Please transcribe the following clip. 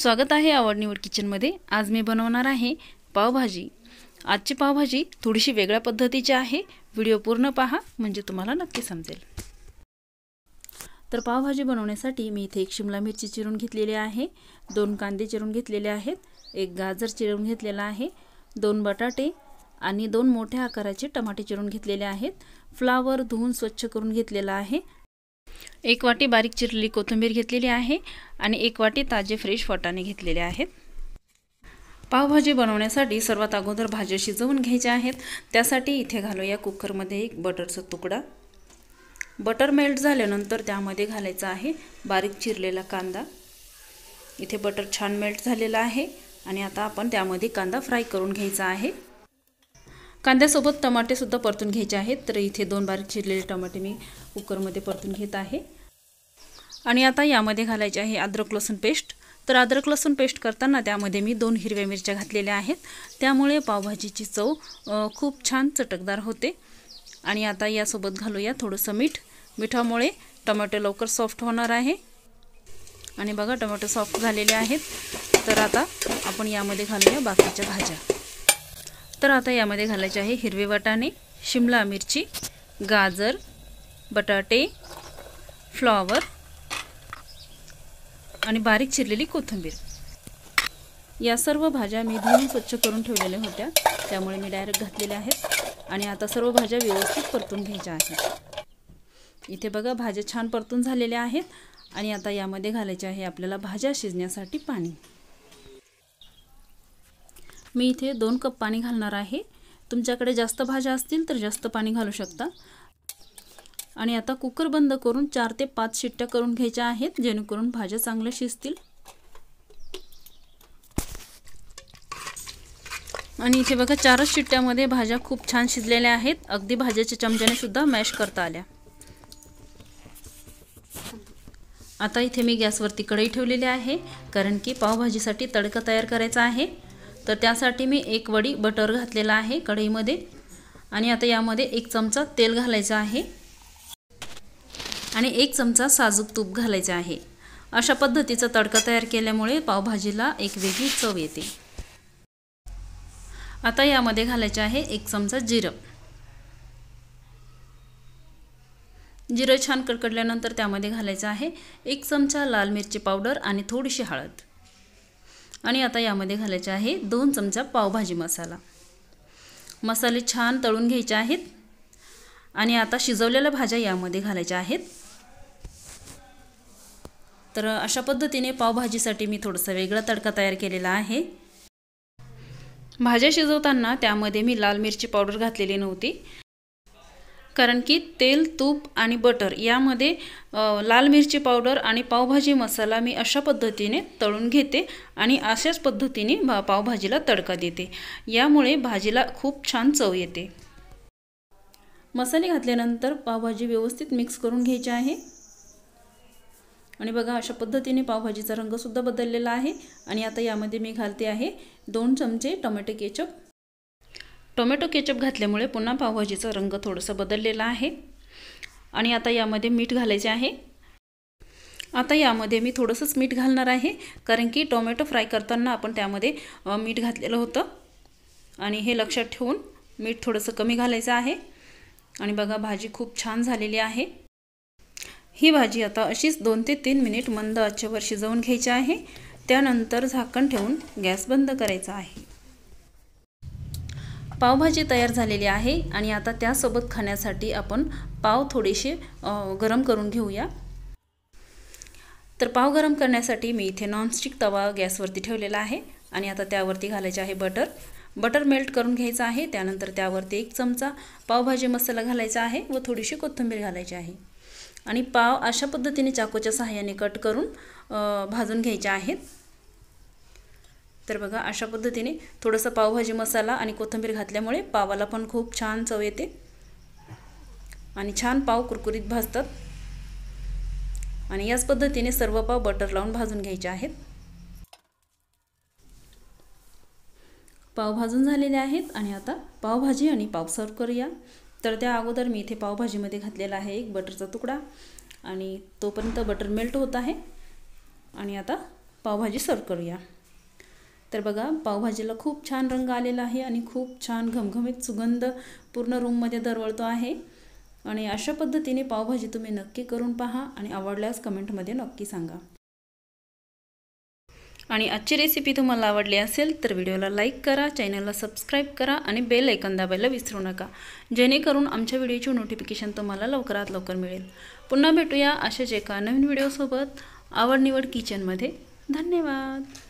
स्वागत आहे आवड निवड किचनमध्ये आज मी बनवणार आहे पावभाजी आजची पावभाजी थोडीशी वेगळ्या पद्धतीची आहे व्हिडिओ पूर्ण पहा म्हणजे तुम्हाला नक्की समजेल तर पावभाजी बनवण्यासाठी मी इथे एक शिमला मिरची चिरून घेतलेली आहे दोन कांदे चिरून घेतलेले आहेत एक गाजर चिरून घेतलेला आहे दोन बटाटे आणि दोन मोठ्या आकाराचे टमाटे चिरून घेतलेले आहेत फ्लावर धुवून स्वच्छ करून घेतलेला आहे एक वाटी बारीक चिरलेली कोथिंबीर घेतलेली आहे आणि एक वाटी ताजे फ्रेश वाटाणे घेतलेले आहेत पावभाजी बनवण्यासाठी सर्वात अगोदर भाज्या शिजवून घ्यायच्या आहेत त्यासाठी इथे घालूया कुकरमध्ये एक बटरचा तुकडा बटर मेल्ट झाल्यानंतर त्यामध्ये घालायचा आहे बारीक चिरलेला कांदा इथे बटर छान मेल्ट झालेला आहे आणि आता आपण त्यामध्ये कांदा फ्राय करून घ्यायचा आहे कांद्यासोबत टमाटेसुद्धा परतून घ्यायचे आहेत तर इथे दोन बारीक चिरलेले टमाटे मी कुकरमध्ये परतून घेत आहे आणि आता यामध्ये घालायचे आहे अद्रक लसूण पेस्ट तर अद्रक लसूण पेस्ट करताना त्यामध्ये मी दोन हिरव्या मिरच्या घातलेल्या आहेत त्यामुळे पावभाजीची चव खूप छान चटकदार होते आणि आता यासोबत घालूया थोडंसं मीठ मिठामुळे टमॅटो लवकर सॉफ्ट होणार आहे आणि बघा टमॅटो सॉफ्ट झालेले आहेत तर आता आपण यामध्ये घालूया बाकीच्या भाज्या तर आता यामध्ये घालायचे आहे हिरवे वाटाणे शिमला मिरची गाजर बटाटे फ्लॉवर आणि बारीक चिरलेली कोथिंबीर या सर्व भाज्या मी धुवून स्वच्छ करून ठेवलेल्या होत्या त्यामुळे मी डायरेक्ट घातलेल्या आहेत आणि आता सर्व भाज्या व्यवस्थित परतून घ्यायच्या आहेत इथे बघा भाज्या छान परतून झालेल्या आहेत आणि आता यामध्ये घालायचे आहे आपल्याला भाज्या शिजण्यासाठी पाणी मी इथे दोन कप पाणी घालणार आहे तुमच्याकडे जास्त भाज्या असतील तर जास्त पाणी घालू शकता आणि आता कुकर बंद करून चार ते पाच शिट्ट्या करून घ्यायच्या आहेत जेणेकरून भाज्या चांगल्या शिजतील आणि इथे बघा चारच शिट्ट्यामध्ये भाज्या खूप छान शिजलेल्या आहेत अगदी भाज्याच्या चमच्याने सुद्धा मॅश करता आल्या आता इथे मी गॅसवरती कढई ठेवलेली आहे कारण की पावभाजीसाठी तडका तयार करायचा आहे तर त्यासाठी मी एक वडी बटर घातलेला आहे कढईमध्ये आणि आता यामध्ये एक चमचा तेल घालायचं आहे आणि एक चमचा साजूक तूप घालायचं आहे अशा पद्धतीचा तडका तयार केल्यामुळे पावभाजीला एक वेगळी चव येते आता यामध्ये घालायचे आहे एक चमचा जिरं जिरं छान कडकडल्यानंतर त्यामध्ये घालायचं आहे एक चमचा लाल मिरची पावडर आणि थोडीशी हळद आणि आता यामध्ये घालायचे आहे दोन चमचा पावभाजी मसाला मसाले छान तळून घ्यायचे आहेत आणि आता शिजवलेल्या भाज्या यामध्ये घालायच्या आहेत तर अशा पद्धतीने पावभाजीसाठी मी थोडासा वेगळा तडका तयार केलेला आहे भाज्या शिजवताना त्यामध्ये मी लाल मिरची पावडर घातलेली नव्हती कारण की तेल तूप आणि बटर यामध्ये लाल मिरची पावडर आणि पावभाजी मसाला मी अशा पद्धतीने तळून घेते आणि अशाच पद्धतीने भा पावभाजीला तडका देते यामुळे भाजीला खूप छान चव येते मसाले घातल्यानंतर पावभाजी व्यवस्थित मिक्स करून घ्यायची आहे आणि बघा अशा पद्धतीने पावभाजीचा रंगसुद्धा बदललेला आहे आणि आता यामध्ये मी घालते आहे दोन चमचे टोमॅटो केचप टोमॅटो केचप घातल्यामुळे पुन्हा पावभाजीचा रंग थोडंसं बदललेला आहे आणि आता यामध्ये मीठ घालायचे आहे आता यामध्ये मी थोडंसंच मीठ घालणार आहे कारण की टोमॅटो फ्राय करताना आपण त्यामध्ये मीठ घातलेलं होतं आणि हे लक्षात ठेवून मीठ थोडंसं कमी घालायचं आहे आणि बघा भाजी खूप छान झालेली आहे ही भाजी आता अशीच दोन ते तीन मिनिट मंद आचेवर शिजवून घ्यायची आहे त्यानंतर झाकण ठेवून गॅस बंद करायचा आहे पावभाजी तयार झालेली आहे आणि आता त्यासोबत खाण्यासाठी आपण पाव थोडेसे गरम करून घेऊया तर पाव गरम करण्यासाठी मी इथे नॉनस्टिक तवा गॅसवरती ठेवलेला आहे आणि आता त्यावरती घालायचे आहे बटर बटर मेल्ट करून घ्यायचं आहे त्यानंतर त्यावरती एक चमचा पावभाजी मसाला घालायचा आहे व थोडीशी कोथिंबीर घालायची आहे आणि पाव अशा पद्धतीने चाकूच्या सहाय्याने कट करून भाजून घ्यायचे आहेत तर बघा अशा पद्धतीने थोडंसं पावभाजी मसाला आणि कोथिंबीर घातल्यामुळे पावाला पण खूप छान चव येते आणि छान पाव कुरकुरीत भाजतात आणि याच पद्धतीने सर्व पाव बटर लावून भाजून घ्यायचे आहेत पाव भाजून झालेले आहेत आणि आता पावभाजी आणि पाव सर्व करूया तर त्या अगोदर मी इथे पावभाजीमध्ये घातलेला आहे एक बटरचा तुकडा आणि तोपर्यंत बटर मेल्ट होत आहे आणि आता पावभाजी सर्व करूया तर बघा पावभाजीला खूप छान रंग आलेला आहे आणि खूप छान घमघमीत सुगंध पूर्ण रूममध्ये दरवळतो आहे आणि अशा पद्धतीने पावभाजी तुम्ही नक्की करून पहा आणि आवडल्यास कमेंटमध्ये नक्की सांगा आणि आजची रेसिपी तुम्हाला आवडली असेल तर व्हिडिओला लाईक करा चॅनलला सबस्क्राईब करा आणि बेल ऐकन दाबायला विसरू नका जेणेकरून आमच्या व्हिडिओची नोटिफिकेशन तुम्हाला लवकरात लवकर मिळेल पुन्हा भेटूया अशाच एका नवीन व्हिडिओसोबत आवडनिवड किचनमध्ये धन्यवाद